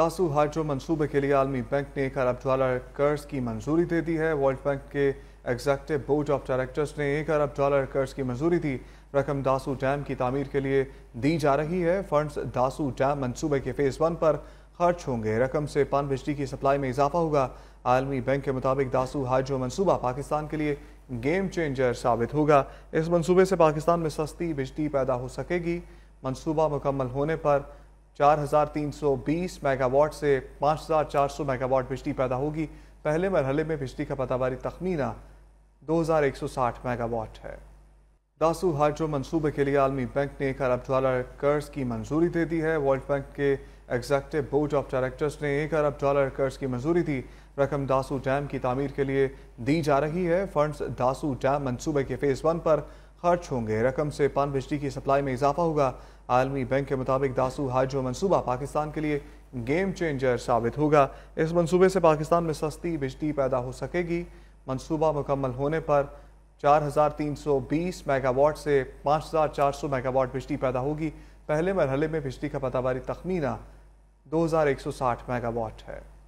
दासू hydro मनसूबे के लिए आलमी बैंक ने एक अरब डॉलर कर्ज की मंजूरी दे दी है वर्ल्ड बैंक के एग्जैक्टिव बोर्ड ऑफ डायरेक्टर्स ने एक अरब डॉलर कर्ज की मंजूरी दी रकम दासू डैम की तमीर के लिए दी जा रही है फंड्स दासू डैम मंसूबे के फेज़ वन पर खर्च होंगे रकम से पान बिजली की सप्लाई में इजाफा होगा आलमी बैंक के मुताबिक दासू हाइड्रो मनसूबा पाकिस्तान के लिए गेम चेंजर साबित होगा इस मनसूबे से पाकिस्तान में सस्ती बिजली पैदा हो सकेगी मनसूबा मुकम्मल होने पर 4,320 मेगावाट से 5,400 मेगावाट बिजली पैदा होगी पहले मरहले में बिजली का पैदावारी तखमीना 2,160 मेगावाट है दासू हाइड्रो मनसूबे के लिए आलमी बैंक ने एक अरब डॉलर कर्ज की मंजूरी दे दी है वर्ल्ड बैंक के एग्जेक्टिव बोर्ड ऑफ डायरेक्टर्स ने एक अरब डॉलर कर्ज की मंजूरी दी रकम दासू डैम की तमीर के लिए दी जा रही है फंड्स दासू डैम मनसूबे के फेज़ वन पर खर्च होंगे रकम से पान बिजली की सप्लाई में इजाफा होगा आलमी बैंक के मुताबिक दासू हाजो मनसूबा पाकिस्तान के लिए गेम चेंजर साबित होगा इस मनसूबे से पाकिस्तान में सस्ती बिजली पैदा हो सकेगी मनसूबा मुकम्मल होने पर 4,320 मेगावाट से 5,400 मेगावाट बिजली पैदा होगी पहले मरहले में बिजली का पैदावारी तखमीना साठ मेगावाट है